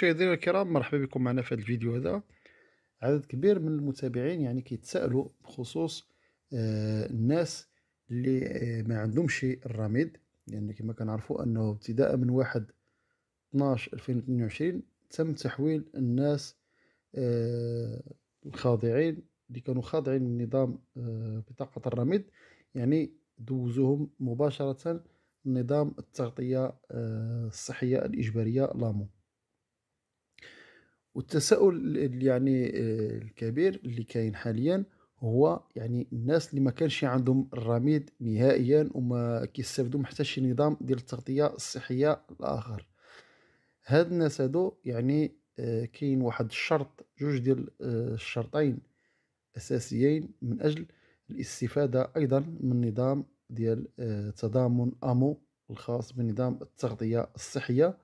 مشاهدينا الكرام مرحبا بكم معنا في هذا الفيديو هذا عدد كبير من المتابعين يعني كيتسائلوا بخصوص آه، الناس اللي آه، ما عندهمش الرميد لان يعني كما كنعرفوا انه ابتداء من 1 12 2022 تم تحويل الناس آه، الخاضعين اللي كانوا خاضعين لنظام بطاقه الرميد يعني دوزوهم مباشره نظام التغطيه الصحيه الاجباريه لامون والتساؤل يعني آه، الكبير اللي كاين حاليا هو يعني الناس اللي ما كانش عندهم الرميد نهائيا وما كيستافدوا حتى شي نظام ديال التغطيه الصحيه الاخر هاد الناس هادو يعني آه، كاين واحد الشرط جوج ديال آه، الشرطين اساسيين من اجل الاستفاده ايضا من نظام ديال تضامن امو الخاص بنظام التغطيه الصحيه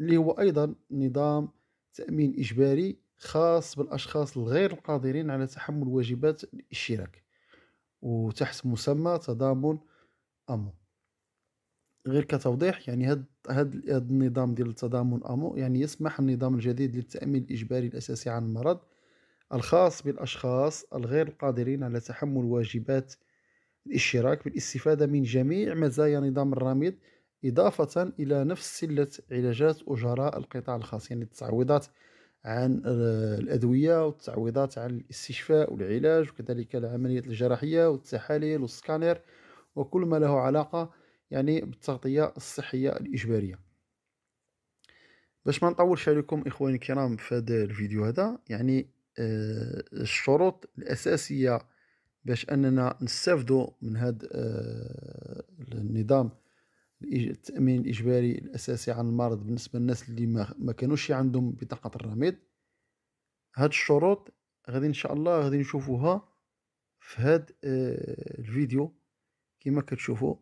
اللي هو ايضا نظام تامين اجباري خاص بالاشخاص الغير القادرين على تحمل واجبات الاشتراك وتحت مسمى تضامن امو غير كتوضيح يعني هاد هاد النظام ديال التضامن امو يعني يسمح النظام الجديد للتامين الاجباري الاساسي عن المرض الخاص بالاشخاص الغير القادرين على تحمل واجبات الاشتراك بالاستفاده من جميع مزايا نظام الرميد إضافة إلى نفس سلة علاجات أجراء القطاع الخاص يعني التعويضات عن آه، الأدوية والتعويضات عن الاستشفاء والعلاج وكذلك العمليات الجراحية والتحاليل والسكانير وكل ما له علاقة يعني بالتغطية الصحية الإجبارية باش ما نطولش عليكم إخواني الكرام في هذا الفيديو هذا يعني آه، الشروط الأساسية باش أننا نستفدو من هذا آه، النظام التامين الاجباري الاساسي عن المرض بالنسبه للناس اللي ما, ما كانوش عندهم بطاقه الرميد هاد الشروط غادي ان شاء الله غادي نشوفوها في هاد آه، الفيديو كما كتشوفوا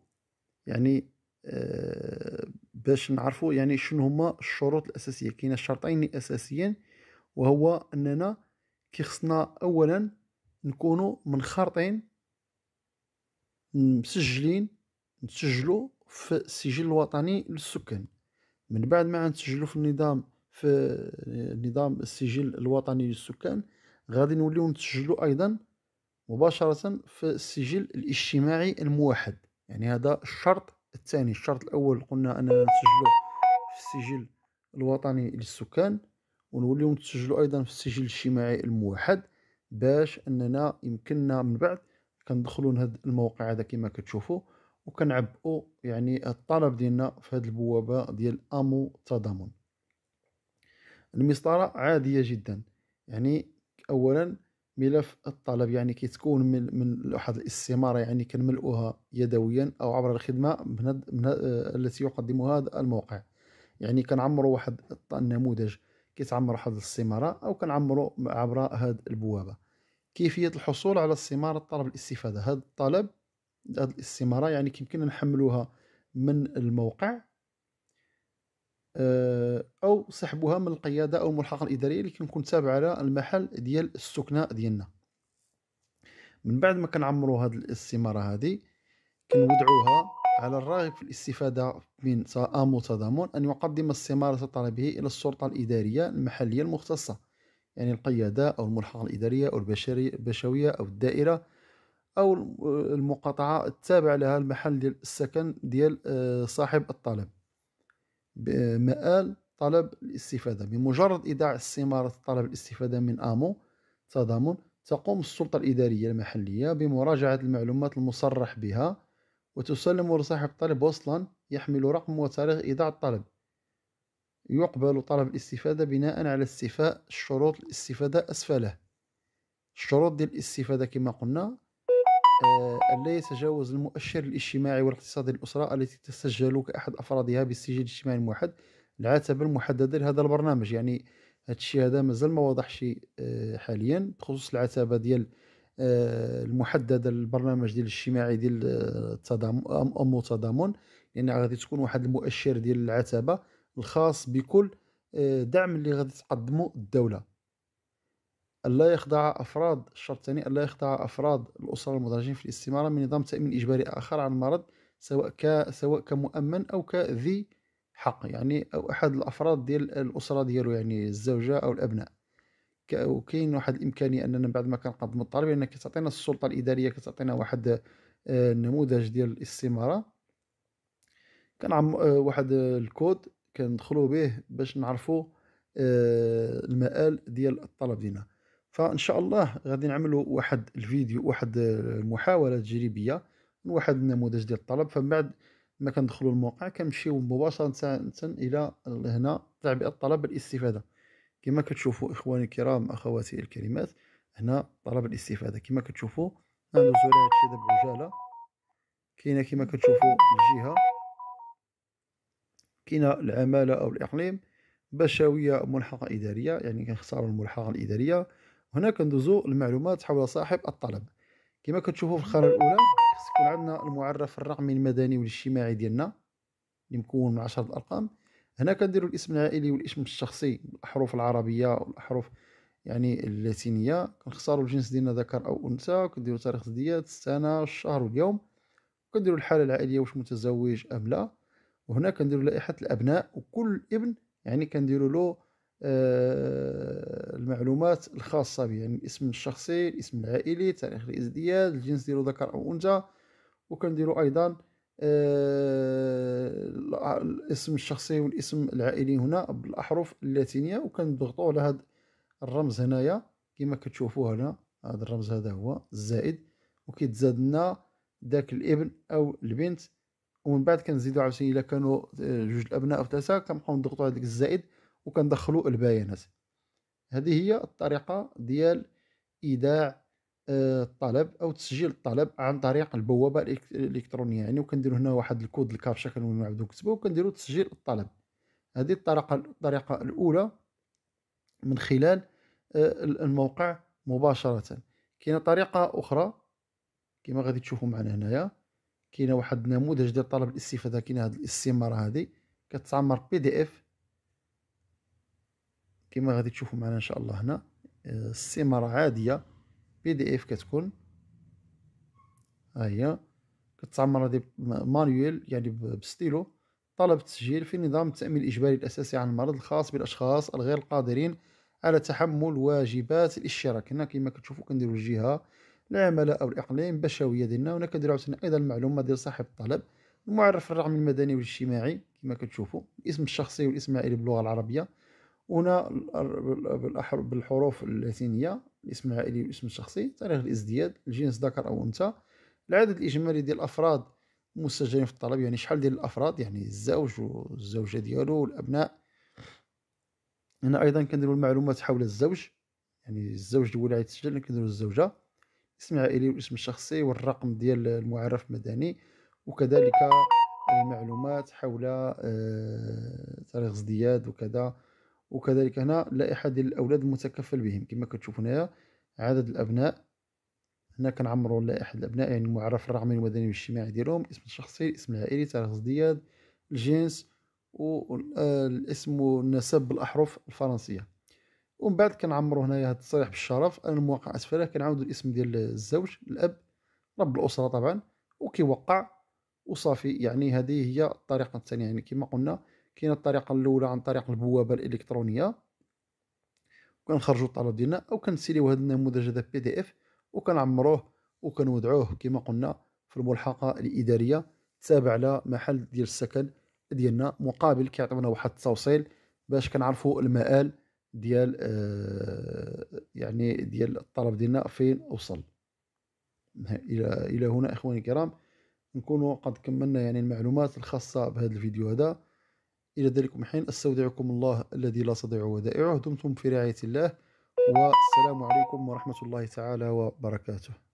يعني آه، باش نعرفوا يعني شنو هما الشروط الاساسيه كاين الشرطين اساسيين وهو اننا كيخصنا اولا نكونوا منخرطين مسجلين نسجلوا في السجل الوطني للسكان من بعد ما نسجلوا في النظام في نظام السجل الوطني للسكان غادي نوليو نسجلوا ايضا مباشره في السجل الاجتماعي الموحد يعني هذا الشرط الثاني الشرط الاول قلنا اننا نسجلوا في السجل الوطني للسكان ونوليو نسجلوا ايضا في السجل الاجتماعي الموحد باش اننا يمكننا من بعد كندخلوا لهذا الموقع هذا كما كتشوفوا وكنعبئوا يعني الطلب ديالنا في هذه البوابه ديال امو تضامن المسطره عاديه جدا يعني اولا ملف الطلب يعني كيتكون من من واحد الاستماره يعني كنملؤها يدويا او عبر الخدمه من, من آه، التي يقدمها هذا الموقع يعني كنعمروا واحد النموذج كيتعمر واحد الاستماره او كنعمروا عبر هذه البوابه كيفيه الحصول على استماره طلب الاستفاده هذا الطلب هذه الاستماره يعني كيمكن نحملوها من الموقع آه، او سحبوها من القياده او الملحقه الاداريه اللي كنكون تابع على المحل ديال السكنه ديالنا من بعد ما كنعمروا هذه الاستماره هذه كنودعوها على الراغب في الاستفادة من سآمو تضامن أن يقدم استمارة طلبه إلى السلطة الإدارية المحلية المختصة يعني القيادة أو الملحقة الإدارية أو البشرية البشوية أو الدائرة او المقاطعه التابعه لها المحل ديال السكن ديال آه، صاحب الطلب مآل طلب الاستفادة بمجرد إيداع استمارة طلب الاستفادة من آمو تضامن تقوم السلطة الإدارية المحلية بمراجعة المعلومات المصرح بها وتسلم لصاحب الطلب وصلا يحمل رقم وتاريخ إيداع الطلب يقبل طلب الاستفادة بناء على استيفاء شروط الاستفادة أسفله الشروط ديال الاستفادة كما قلنا ألا آه، يتجاوز المؤشر الاجتماعي والاقتصادي للأسرة التي تسجل كأحد أفرادها بالسجل الاجتماعي الموحد العتبة المحددة لهذا البرنامج يعني هذا الشيء هذا مازال ما واضحش آه، حاليا بخصوص العتبة ديال آه، المحدده للبرنامج ديال الاجتماعي ديال التضامن ام التضامن يعني غادي تكون واحد المؤشر ديال العتبه الخاص بكل دعم اللي غادي تقدمه الدوله ألا يخضع أفراد الشرط الثاني ألا يخضع أفراد الأسرة المدرجين في الاستمارة من نظام تأمين إجباري آخر عن المرض سواء ك سواء كمؤمن أو كذي حق يعني أو أحد الأفراد ديال الأسرة ديالو يعني الزوجة أو الأبناء وكاين واحد الإمكانية أننا بعد ما كنقدمو الطلب لأن كتعطينا السلطة الإدارية كتعطينا واحد النموذج آه، ديال الاستمارة عم آه، واحد الكود كندخلو به باش نعرفو آه، المآل ديال الطلب ديالنا فان شاء الله غادي نعملوا واحد الفيديو واحد المحاوله تجريبيه واحد النموذج ديال الطلب فمن بعد ما كندخلوا الموقع كنمشيو مباشره الى هنا تعبئه الطلب الاستفاده كما كتشوفوا اخواني الكرام اخواتي الكريمات هنا طلب الاستفاده كما كتشوفوا ندوزو على الشيء دابا بعجاله كاينه كما كتشوفوا الجهه كاينه العماله او الاقليم بشويه ملحقه اداريه يعني كنختاروا الملحقه الاداريه هنا كندوزو المعلومات حول صاحب الطلب كما كتشوفوا في الخانه الاولى خص يكون عندنا المعرف الرقمي المدني والاجتماعي ديالنا اللي مكون من 10 الارقام هنا كنديروا الاسم العائلي والاسم الشخصي بالاحرف العربيه والاحرف يعني اللاتينيه كنختاروا الجنس ديالنا ذكر او انثى كنديروا تاريخ الزياد السنه الشهر واليوم كنديروا الحاله العائليه واش متزوج ام لا وهنا كنديروا لائحه الابناء وكل ابن يعني كنديروا له آه، المعلومات الخاصه به يعني الاسم الشخصي الاسم العائلي تاريخ الازدياد الجنس ديالو ذكر او انثى وكنديروا ايضا آه، الاسم الشخصي والاسم العائلي هنا بالاحرف اللاتينيه وكنضغطوا على هذا الرمز هنايا كما كتشوفوا هنا هذا الرمز هذا هو الزائد وكيتزاد لنا داك الابن او البنت ومن بعد كنزيدو عاوتاني الا كانوا آه، جوج الابناء او ثلاثه كنبقاو نضغطوا على ديك الزائد وكندخلوا البيانات هذه هي الطريقة ديال إيداع آه، الطلب أو تسجيل الطلب عن طريق البوابة الإلكترونية يعني وكنديروا هنا واحد الكود الكابشا كنولوا نعاودو نكتبو وكنديروا تسجيل الطلب هذه الطريقة الطريقة الأولى من خلال آه، الموقع مباشرة كاينه طريقة أخرى كما غادي تشوفوا معنا هنايا كاينه واحد النموذج ديال طلب الاستفادة كاينه هاد الاستمارة هذه كتعمر بي دي اف كما غادي تشوفوا معنا ان شاء الله هنا السمارة آه، عادية بي دي اف كتكون ها هي كتعمر هذه يعني بستيلو طلب التسجيل في نظام التأمين الإجباري الأساسي عن المرض الخاص بالأشخاص الغير قادرين على تحمل واجبات الاشتراك هنا كما كتشوفوا كنديروا الجهة العمل أو الإقليم البشوية ديالنا هنا كنديروا أيضا المعلومة ديال صاحب الطلب المعرف الرقم المدني والاجتماعي كما كتشوفوا الاسم الشخصي والاسم العائلي باللغة العربية هنا بالحروف اللاتينيه الاسم العائلي والاسم الشخصي تاريخ الازدياد الجنس ذكر او انثى العدد الاجمالي ديال الافراد المسجلين في الطلب يعني شحال ديال الافراد يعني الزوج والزوجه ديالو والابناء هنا ايضا كنديروا المعلومات حول الزوج يعني الزوج اللي تسجل كنديروا الزوجه الاسم العائلي والاسم الشخصي والرقم ديال المعرف المدني وكذلك المعلومات حول آه، تاريخ ازدياد وكذا وكذلك هنا لائحة ديال الأولاد المتكفل بهم كما كتشوفوا هنايا عدد الأبناء هنا كنعمروا لائحة الأبناء يعني المعرف الرقمي المدني والاجتماعي ديالهم الاسم الشخصي الاسم العائلي تاريخ الازدياد الجنس والاسم والنسب بالأحرف الفرنسية ومن بعد كنعمروا هنايا هذا التصريح بالشرف انا الموقع اسفله كنعاودوا الاسم ديال الزوج الاب رب الاسره طبعا وكيوقع وصافي يعني هذه هي الطريقه الثانيه يعني كما قلنا كاينه الطريقه الاولى عن طريق البوابه الالكترونيه كنخرجوا الطلب ديالنا او كنسيليو هذا النموذج هذا بي دي اف وكنعمروه وكنودعوه كما قلنا في الملحقه الاداريه تابع لمحل ديال السكن ديالنا مقابل كيعطيونا واحد التوصيل باش كنعرفوا المآل ديال آه يعني ديال الطلب ديالنا فين وصل الى الى هنا اخواني الكرام نكونوا قد كملنا يعني المعلومات الخاصه بهذا الفيديو هذا إلى ذلك حين أستودعكم الله الذي لا تضيع ودائعه دمتم في رعاية الله والسلام عليكم ورحمة الله تعالى وبركاته